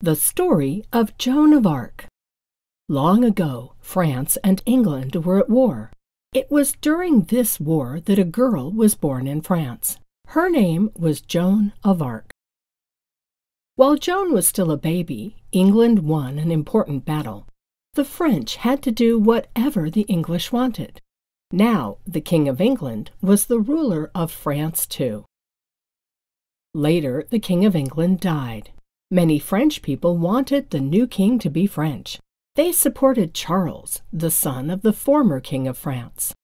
The story of Joan of Arc. Long ago, France and England were at war. It was during this war that a girl was born in France. Her name was Joan of Arc. While Joan was still a baby, England won an important battle. The French had to do whatever the English wanted. Now, the King of England was the ruler of France too. Later, the King of England died. Many French people wanted the new king to be French. They supported Charles, the son of the former king of France.